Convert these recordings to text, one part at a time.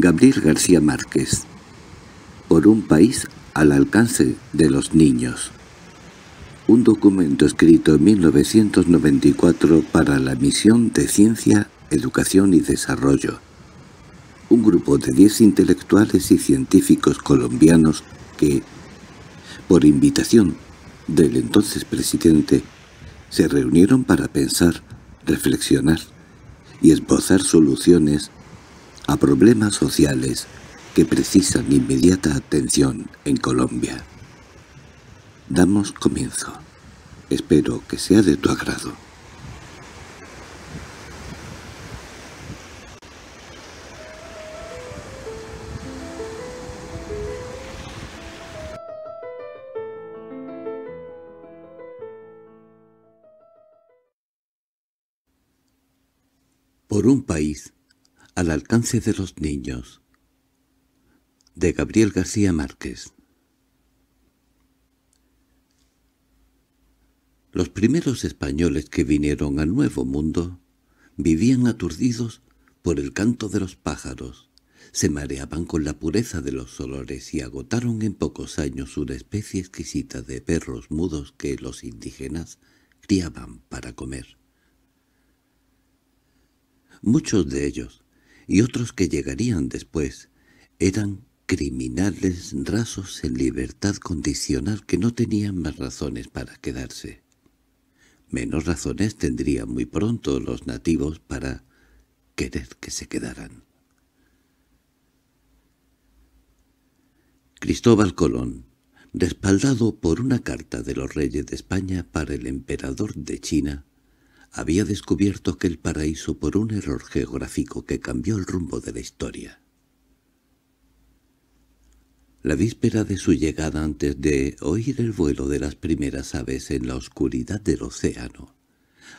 Gabriel García Márquez Por un país al alcance de los niños Un documento escrito en 1994 para la misión de Ciencia, Educación y Desarrollo un grupo de 10 intelectuales y científicos colombianos que, por invitación del entonces presidente, se reunieron para pensar, reflexionar y esbozar soluciones a problemas sociales que precisan inmediata atención en Colombia. Damos comienzo. Espero que sea de tu agrado. Por un país al alcance de los niños de Gabriel García Márquez Los primeros españoles que vinieron al Nuevo Mundo vivían aturdidos por el canto de los pájaros, se mareaban con la pureza de los olores y agotaron en pocos años una especie exquisita de perros mudos que los indígenas criaban para comer. Muchos de ellos, y otros que llegarían después, eran criminales rasos en libertad condicional que no tenían más razones para quedarse. Menos razones tendrían muy pronto los nativos para querer que se quedaran. Cristóbal Colón, respaldado por una carta de los reyes de España para el emperador de China, había descubierto aquel paraíso por un error geográfico que cambió el rumbo de la historia. La víspera de su llegada antes de oír el vuelo de las primeras aves en la oscuridad del océano,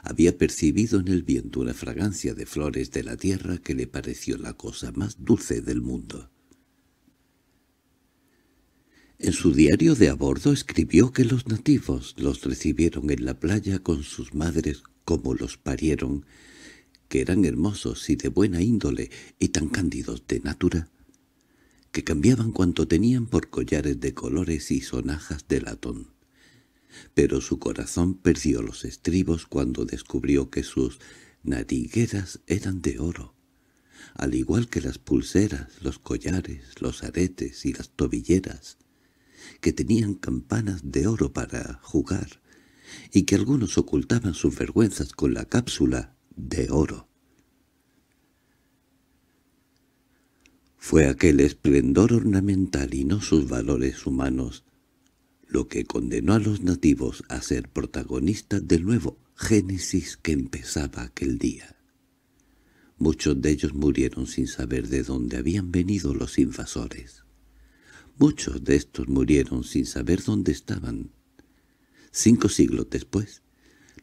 había percibido en el viento una fragancia de flores de la tierra que le pareció la cosa más dulce del mundo. En su diario de a bordo escribió que los nativos los recibieron en la playa con sus madres como los parieron, que eran hermosos y de buena índole y tan cándidos de natura, que cambiaban cuanto tenían por collares de colores y sonajas de latón. Pero su corazón perdió los estribos cuando descubrió que sus narigueras eran de oro, al igual que las pulseras, los collares, los aretes y las tobilleras, que tenían campanas de oro para jugar, y que algunos ocultaban sus vergüenzas con la cápsula de oro. Fue aquel esplendor ornamental y no sus valores humanos lo que condenó a los nativos a ser protagonistas del nuevo génesis que empezaba aquel día. Muchos de ellos murieron sin saber de dónde habían venido los invasores. Muchos de estos murieron sin saber dónde estaban. Cinco siglos después,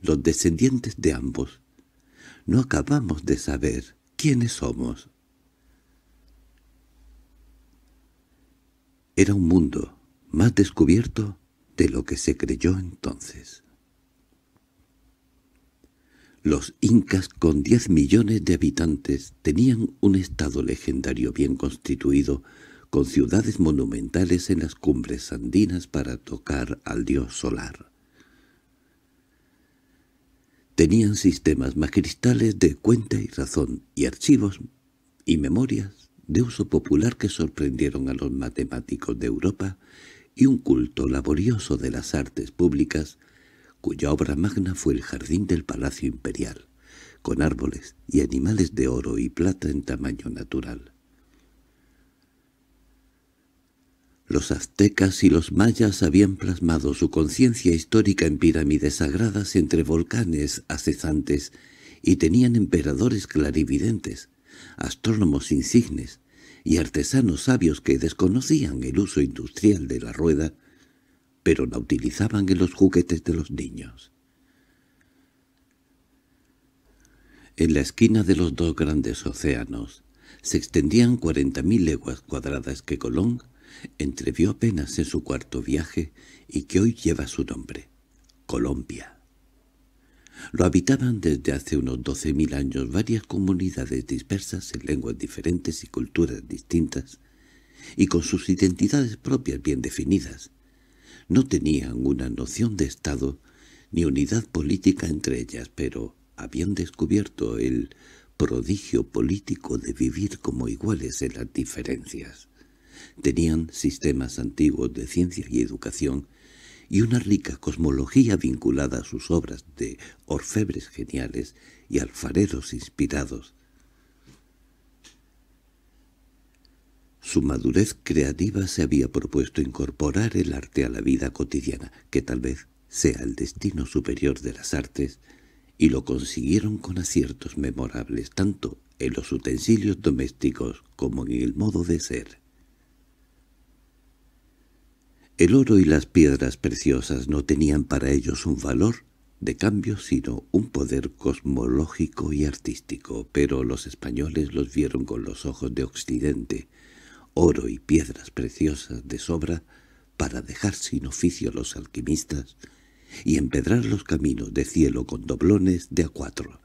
los descendientes de ambos, no acabamos de saber quiénes somos. Era un mundo más descubierto de lo que se creyó entonces. Los incas con diez millones de habitantes tenían un estado legendario bien constituido, con ciudades monumentales en las cumbres andinas para tocar al dios solar. Tenían sistemas magistrales de cuenta y razón y archivos y memorias de uso popular que sorprendieron a los matemáticos de Europa y un culto laborioso de las artes públicas cuya obra magna fue el jardín del Palacio Imperial, con árboles y animales de oro y plata en tamaño natural. Los aztecas y los mayas habían plasmado su conciencia histórica en pirámides sagradas entre volcanes asesantes y tenían emperadores clarividentes, astrónomos insignes y artesanos sabios que desconocían el uso industrial de la rueda, pero la utilizaban en los juguetes de los niños. En la esquina de los dos grandes océanos se extendían cuarenta mil leguas cuadradas que Colón entrevió apenas en su cuarto viaje y que hoy lleva su nombre, Colombia. Lo habitaban desde hace unos doce mil años varias comunidades dispersas en lenguas diferentes y culturas distintas, y con sus identidades propias bien definidas. No tenían una noción de Estado ni unidad política entre ellas, pero habían descubierto el prodigio político de vivir como iguales en las diferencias tenían sistemas antiguos de ciencia y educación y una rica cosmología vinculada a sus obras de orfebres geniales y alfareros inspirados. Su madurez creativa se había propuesto incorporar el arte a la vida cotidiana, que tal vez sea el destino superior de las artes, y lo consiguieron con aciertos memorables tanto en los utensilios domésticos como en el modo de ser. El oro y las piedras preciosas no tenían para ellos un valor de cambio sino un poder cosmológico y artístico, pero los españoles los vieron con los ojos de Occidente, oro y piedras preciosas de sobra para dejar sin oficio a los alquimistas y empedrar los caminos de cielo con doblones de a cuatro.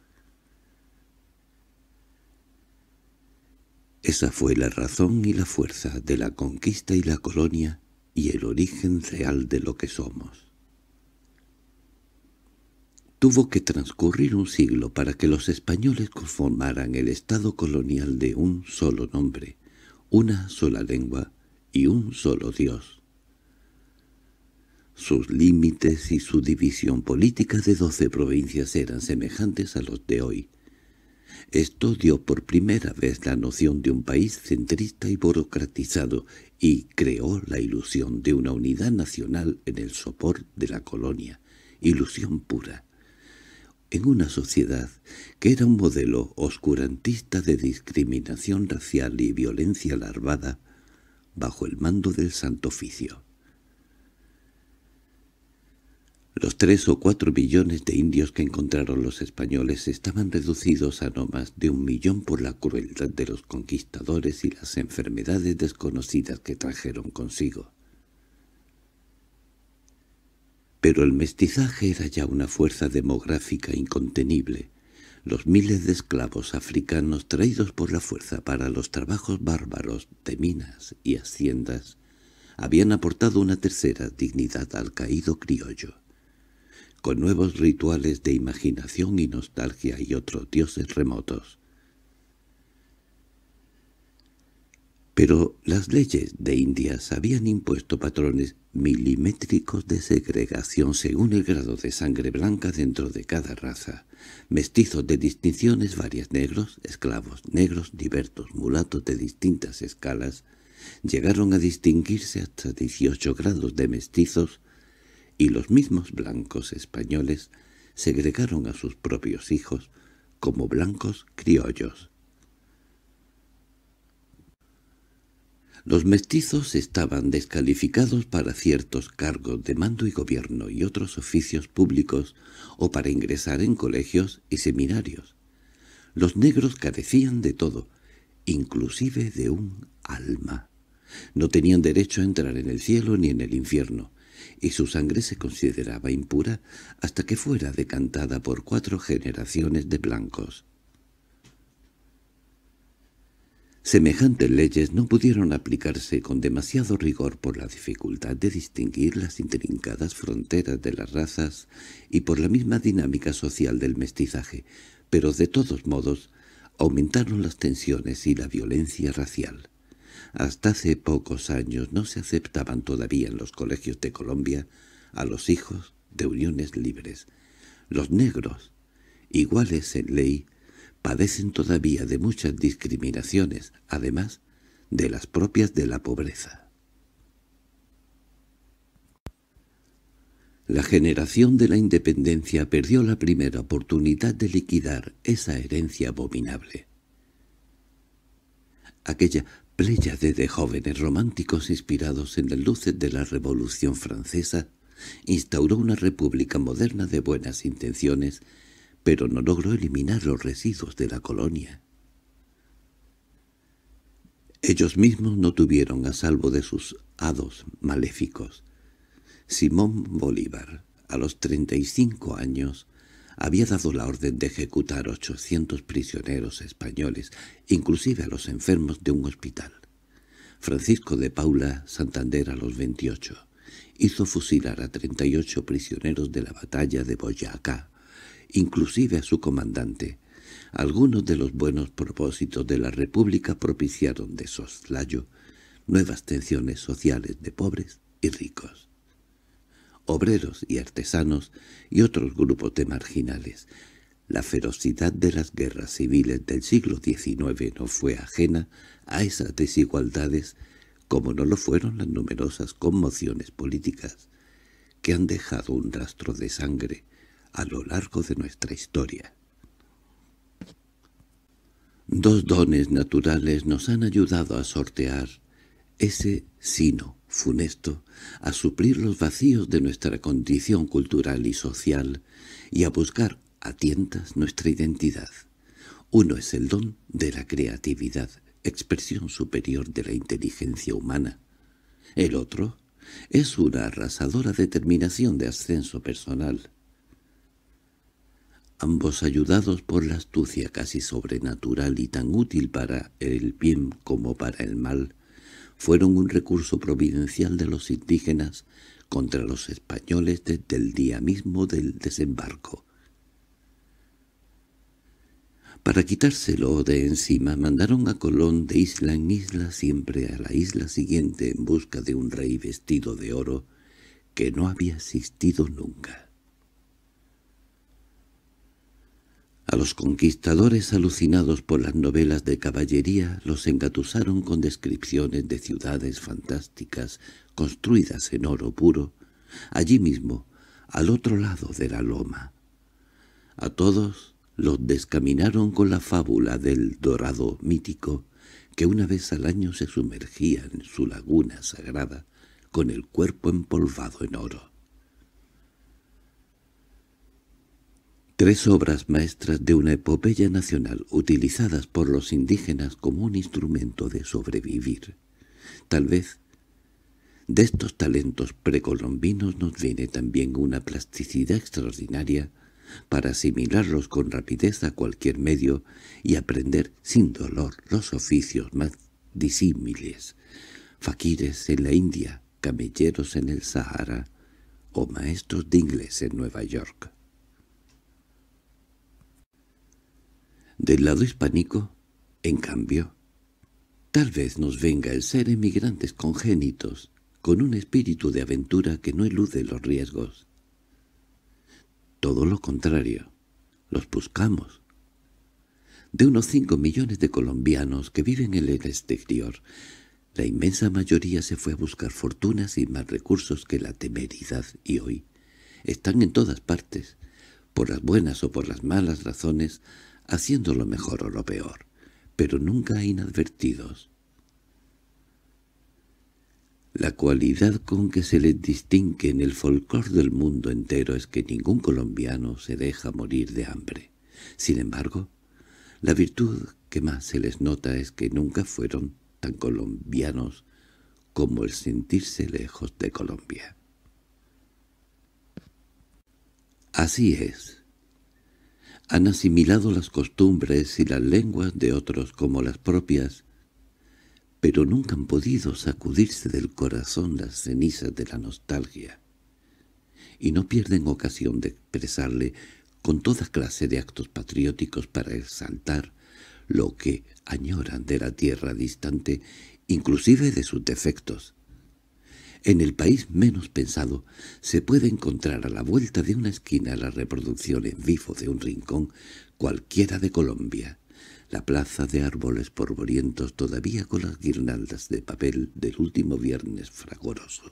Esa fue la razón y la fuerza de la conquista y la colonia y el origen real de lo que somos. Tuvo que transcurrir un siglo para que los españoles conformaran el estado colonial de un solo nombre, una sola lengua y un solo Dios. Sus límites y su división política de doce provincias eran semejantes a los de hoy, esto dio por primera vez la noción de un país centrista y burocratizado y creó la ilusión de una unidad nacional en el sopor de la colonia, ilusión pura. En una sociedad que era un modelo oscurantista de discriminación racial y violencia larvada, bajo el mando del Santo Oficio. Los tres o cuatro millones de indios que encontraron los españoles estaban reducidos a no más de un millón por la crueldad de los conquistadores y las enfermedades desconocidas que trajeron consigo. Pero el mestizaje era ya una fuerza demográfica incontenible. Los miles de esclavos africanos traídos por la fuerza para los trabajos bárbaros de minas y haciendas habían aportado una tercera dignidad al caído criollo con nuevos rituales de imaginación y nostalgia y otros dioses remotos. Pero las leyes de Indias habían impuesto patrones milimétricos de segregación según el grado de sangre blanca dentro de cada raza. Mestizos de distinciones varias negros, esclavos negros, libertos, mulatos de distintas escalas, llegaron a distinguirse hasta 18 grados de mestizos y los mismos blancos españoles segregaron a sus propios hijos como blancos criollos. Los mestizos estaban descalificados para ciertos cargos de mando y gobierno y otros oficios públicos o para ingresar en colegios y seminarios. Los negros carecían de todo, inclusive de un alma. No tenían derecho a entrar en el cielo ni en el infierno y su sangre se consideraba impura hasta que fuera decantada por cuatro generaciones de blancos. Semejantes leyes no pudieron aplicarse con demasiado rigor por la dificultad de distinguir las intrincadas fronteras de las razas y por la misma dinámica social del mestizaje, pero de todos modos aumentaron las tensiones y la violencia racial. Hasta hace pocos años no se aceptaban todavía en los colegios de Colombia a los hijos de uniones libres. Los negros, iguales en ley, padecen todavía de muchas discriminaciones, además de las propias de la pobreza. La generación de la independencia perdió la primera oportunidad de liquidar esa herencia abominable. Aquella pléyade de jóvenes románticos inspirados en las luces de la Revolución Francesa, instauró una república moderna de buenas intenciones, pero no logró eliminar los residuos de la colonia. Ellos mismos no tuvieron a salvo de sus hados maléficos. Simón Bolívar, a los 35 años, había dado la orden de ejecutar 800 prisioneros españoles, inclusive a los enfermos de un hospital. Francisco de Paula, Santander a los 28, hizo fusilar a 38 prisioneros de la batalla de Boyacá, inclusive a su comandante. Algunos de los buenos propósitos de la República propiciaron de soslayo nuevas tensiones sociales de pobres y ricos obreros y artesanos y otros grupos de marginales. La ferocidad de las guerras civiles del siglo XIX no fue ajena a esas desigualdades como no lo fueron las numerosas conmociones políticas que han dejado un rastro de sangre a lo largo de nuestra historia. Dos dones naturales nos han ayudado a sortear ese sino funesto, a suplir los vacíos de nuestra condición cultural y social y a buscar a tientas nuestra identidad. Uno es el don de la creatividad, expresión superior de la inteligencia humana. El otro es una arrasadora determinación de ascenso personal. Ambos ayudados por la astucia casi sobrenatural y tan útil para el bien como para el mal, fueron un recurso providencial de los indígenas contra los españoles desde el día mismo del desembarco. Para quitárselo de encima mandaron a Colón de isla en isla siempre a la isla siguiente en busca de un rey vestido de oro que no había existido nunca. A los conquistadores alucinados por las novelas de caballería los engatusaron con descripciones de ciudades fantásticas construidas en oro puro, allí mismo, al otro lado de la loma. A todos los descaminaron con la fábula del dorado mítico que una vez al año se sumergía en su laguna sagrada con el cuerpo empolvado en oro. Tres obras maestras de una epopeya nacional utilizadas por los indígenas como un instrumento de sobrevivir. Tal vez de estos talentos precolombinos nos viene también una plasticidad extraordinaria para asimilarlos con rapidez a cualquier medio y aprender sin dolor los oficios más disímiles, Fakires en la India, camelleros en el Sahara o maestros de inglés en Nueva York. Del lado hispánico, en cambio, tal vez nos venga el ser emigrantes congénitos, con un espíritu de aventura que no elude los riesgos. Todo lo contrario, los buscamos. De unos cinco millones de colombianos que viven en el exterior, la inmensa mayoría se fue a buscar fortunas y más recursos que la temeridad y hoy están en todas partes, por las buenas o por las malas razones, haciendo lo mejor o lo peor, pero nunca inadvertidos. La cualidad con que se les distingue en el folclor del mundo entero es que ningún colombiano se deja morir de hambre. Sin embargo, la virtud que más se les nota es que nunca fueron tan colombianos como el sentirse lejos de Colombia. Así es, han asimilado las costumbres y las lenguas de otros como las propias, pero nunca han podido sacudirse del corazón las cenizas de la nostalgia, y no pierden ocasión de expresarle con toda clase de actos patrióticos para exaltar lo que añoran de la tierra distante, inclusive de sus defectos. En el país menos pensado se puede encontrar a la vuelta de una esquina la reproducción en vivo de un rincón cualquiera de Colombia. La plaza de árboles porvorientos, todavía con las guirnaldas de papel del último viernes fragoroso.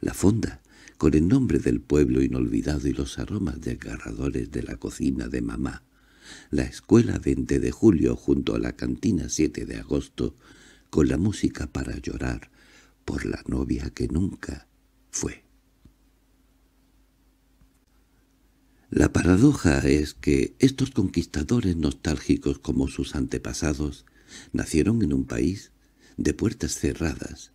La fonda, con el nombre del pueblo inolvidado y los aromas agarradores de la cocina de mamá. La escuela 20 de julio junto a la cantina 7 de agosto, con la música para llorar, por la novia que nunca fue. La paradoja es que estos conquistadores nostálgicos como sus antepasados nacieron en un país de puertas cerradas,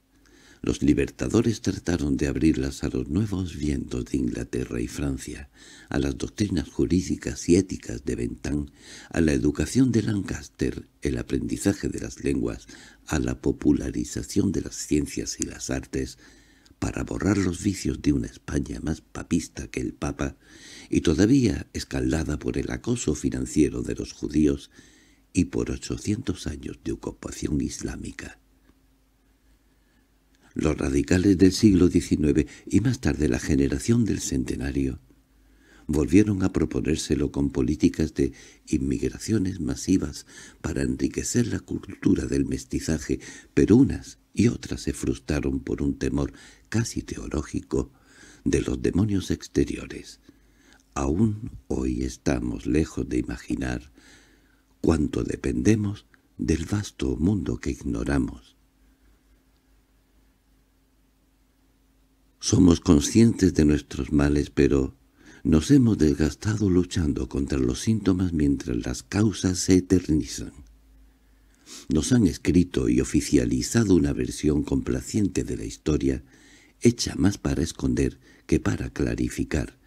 los libertadores trataron de abrirlas a los nuevos vientos de Inglaterra y Francia, a las doctrinas jurídicas y éticas de Bentham, a la educación de Lancaster, el aprendizaje de las lenguas, a la popularización de las ciencias y las artes, para borrar los vicios de una España más papista que el Papa, y todavía escaldada por el acoso financiero de los judíos y por 800 años de ocupación islámica los radicales del siglo XIX y más tarde la generación del centenario, volvieron a proponérselo con políticas de inmigraciones masivas para enriquecer la cultura del mestizaje, pero unas y otras se frustraron por un temor casi teológico de los demonios exteriores. Aún hoy estamos lejos de imaginar cuánto dependemos del vasto mundo que ignoramos. Somos conscientes de nuestros males, pero nos hemos desgastado luchando contra los síntomas mientras las causas se eternizan. Nos han escrito y oficializado una versión complaciente de la historia, hecha más para esconder que para clarificar,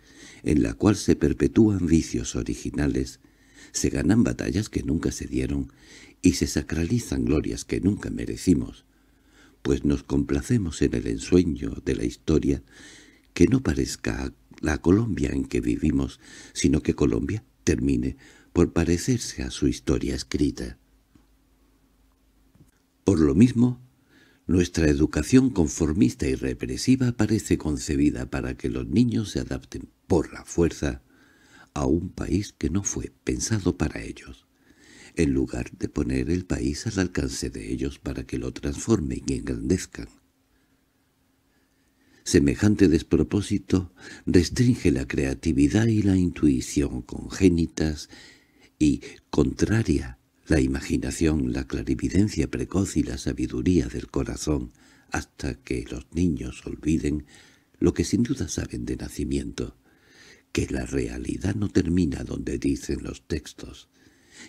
en la cual se perpetúan vicios originales, se ganan batallas que nunca se dieron y se sacralizan glorias que nunca merecimos, pues nos complacemos en el ensueño de la historia que no parezca la Colombia en que vivimos, sino que Colombia termine por parecerse a su historia escrita. Por lo mismo, nuestra educación conformista y represiva parece concebida para que los niños se adapten por la fuerza a un país que no fue pensado para ellos en lugar de poner el país al alcance de ellos para que lo transformen y engrandezcan. Semejante despropósito restringe la creatividad y la intuición congénitas y, contraria, la imaginación, la clarividencia precoz y la sabiduría del corazón hasta que los niños olviden lo que sin duda saben de nacimiento, que la realidad no termina donde dicen los textos,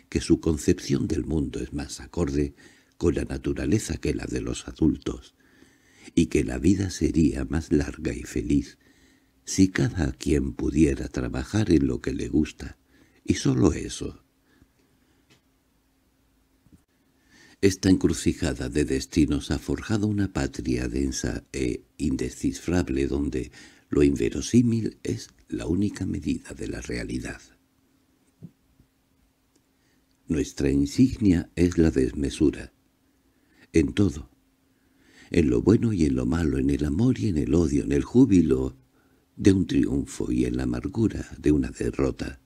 que su concepción del mundo es más acorde con la naturaleza que la de los adultos, y que la vida sería más larga y feliz si cada quien pudiera trabajar en lo que le gusta, y sólo eso. Esta encrucijada de destinos ha forjado una patria densa e indescifrable donde lo inverosímil es la única medida de la realidad. Nuestra insignia es la desmesura. En todo. En lo bueno y en lo malo, en el amor y en el odio, en el júbilo de un triunfo y en la amargura de una derrota.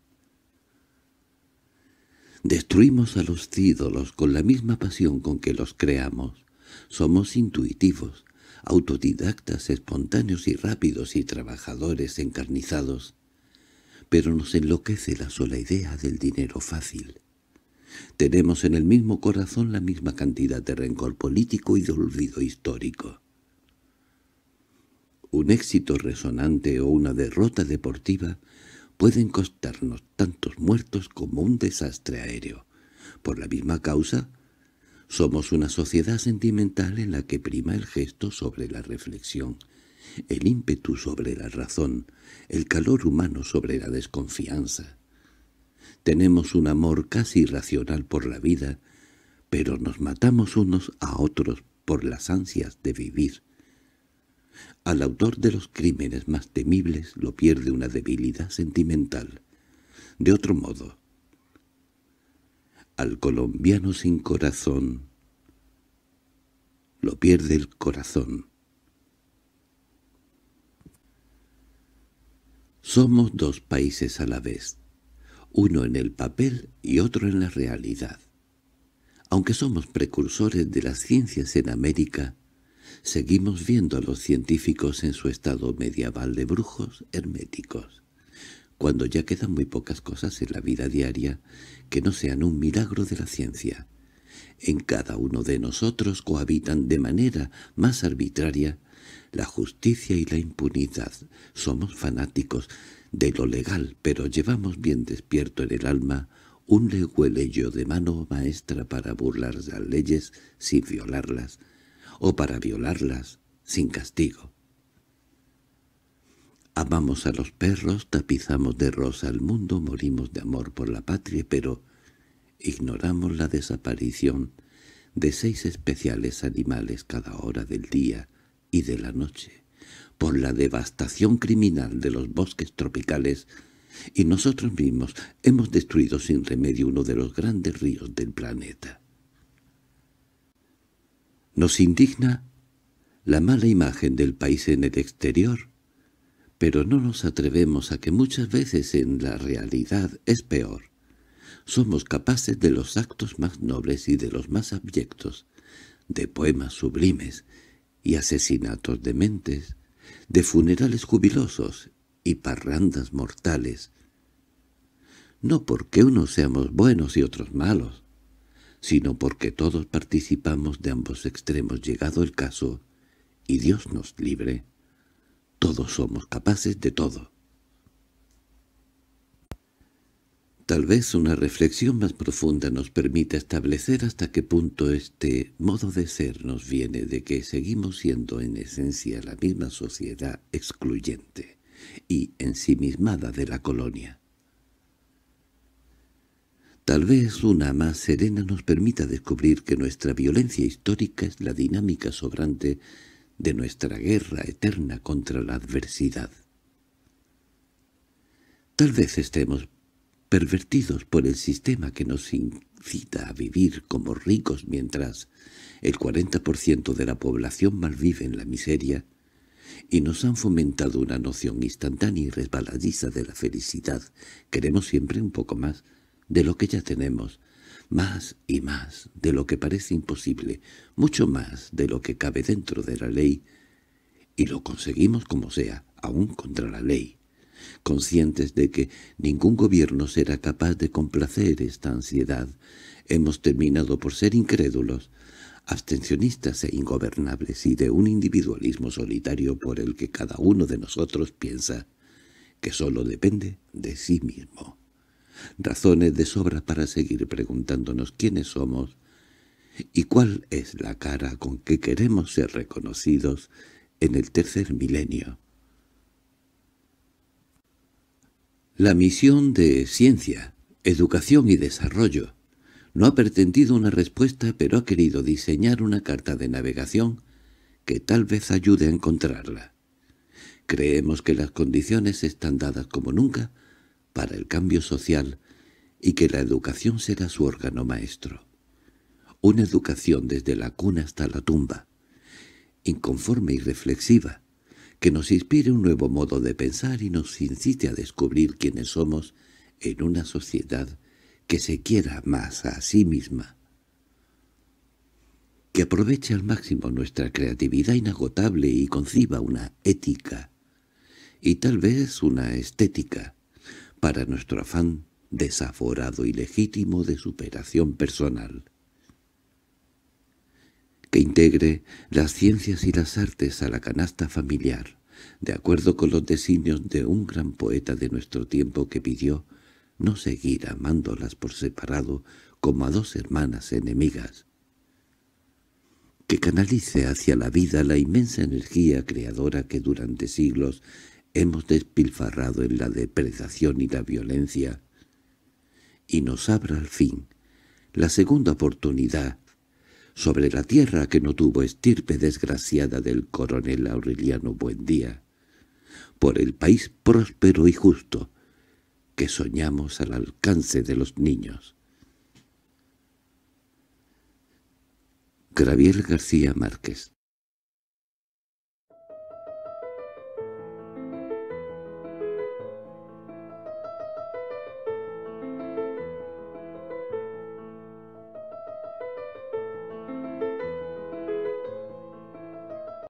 Destruimos a los ídolos con la misma pasión con que los creamos. Somos intuitivos, autodidactas, espontáneos y rápidos y trabajadores encarnizados. Pero nos enloquece la sola idea del dinero fácil. Tenemos en el mismo corazón la misma cantidad de rencor político y de olvido histórico. Un éxito resonante o una derrota deportiva pueden costarnos tantos muertos como un desastre aéreo. Por la misma causa, somos una sociedad sentimental en la que prima el gesto sobre la reflexión, el ímpetu sobre la razón, el calor humano sobre la desconfianza. Tenemos un amor casi irracional por la vida, pero nos matamos unos a otros por las ansias de vivir. Al autor de los crímenes más temibles lo pierde una debilidad sentimental. De otro modo, al colombiano sin corazón lo pierde el corazón. Somos dos países a la vez, uno en el papel y otro en la realidad. Aunque somos precursores de las ciencias en América, seguimos viendo a los científicos en su estado medieval de brujos herméticos, cuando ya quedan muy pocas cosas en la vida diaria que no sean un milagro de la ciencia. En cada uno de nosotros cohabitan de manera más arbitraria la justicia y la impunidad. Somos fanáticos de lo legal, pero llevamos bien despierto en el alma un leguelello de mano maestra para burlar las leyes sin violarlas, o para violarlas sin castigo. Amamos a los perros, tapizamos de rosa el mundo, morimos de amor por la patria, pero ignoramos la desaparición de seis especiales animales cada hora del día, y de la noche, por la devastación criminal de los bosques tropicales, y nosotros mismos hemos destruido sin remedio uno de los grandes ríos del planeta. Nos indigna la mala imagen del país en el exterior, pero no nos atrevemos a que muchas veces en la realidad es peor. Somos capaces de los actos más nobles y de los más abyectos, de poemas sublimes, y asesinatos de mentes, de funerales jubilosos y parrandas mortales. No porque unos seamos buenos y otros malos, sino porque todos participamos de ambos extremos llegado el caso, y Dios nos libre. Todos somos capaces de todo. Tal vez una reflexión más profunda nos permita establecer hasta qué punto este modo de ser nos viene de que seguimos siendo en esencia la misma sociedad excluyente y ensimismada de la colonia. Tal vez una más serena nos permita descubrir que nuestra violencia histórica es la dinámica sobrante de nuestra guerra eterna contra la adversidad. Tal vez estemos pervertidos por el sistema que nos incita a vivir como ricos mientras el 40% de la población malvive en la miseria, y nos han fomentado una noción instantánea y resbaladiza de la felicidad. Queremos siempre un poco más de lo que ya tenemos, más y más de lo que parece imposible, mucho más de lo que cabe dentro de la ley, y lo conseguimos como sea, aún contra la ley. Conscientes de que ningún gobierno será capaz de complacer esta ansiedad, hemos terminado por ser incrédulos, abstencionistas e ingobernables y de un individualismo solitario por el que cada uno de nosotros piensa que sólo depende de sí mismo. Razones de sobra para seguir preguntándonos quiénes somos y cuál es la cara con que queremos ser reconocidos en el tercer milenio. La misión de ciencia, educación y desarrollo no ha pretendido una respuesta pero ha querido diseñar una carta de navegación que tal vez ayude a encontrarla. Creemos que las condiciones están dadas como nunca para el cambio social y que la educación será su órgano maestro. Una educación desde la cuna hasta la tumba, inconforme y reflexiva, que nos inspire un nuevo modo de pensar y nos incite a descubrir quiénes somos en una sociedad que se quiera más a sí misma, que aproveche al máximo nuestra creatividad inagotable y conciba una ética, y tal vez una estética, para nuestro afán desaforado y legítimo de superación personal que integre las ciencias y las artes a la canasta familiar, de acuerdo con los designios de un gran poeta de nuestro tiempo que pidió no seguir amándolas por separado como a dos hermanas enemigas, que canalice hacia la vida la inmensa energía creadora que durante siglos hemos despilfarrado en la depredación y la violencia, y nos abra al fin la segunda oportunidad sobre la tierra que no tuvo estirpe desgraciada del coronel Aureliano Buendía, por el país próspero y justo que soñamos al alcance de los niños. Graviel García Márquez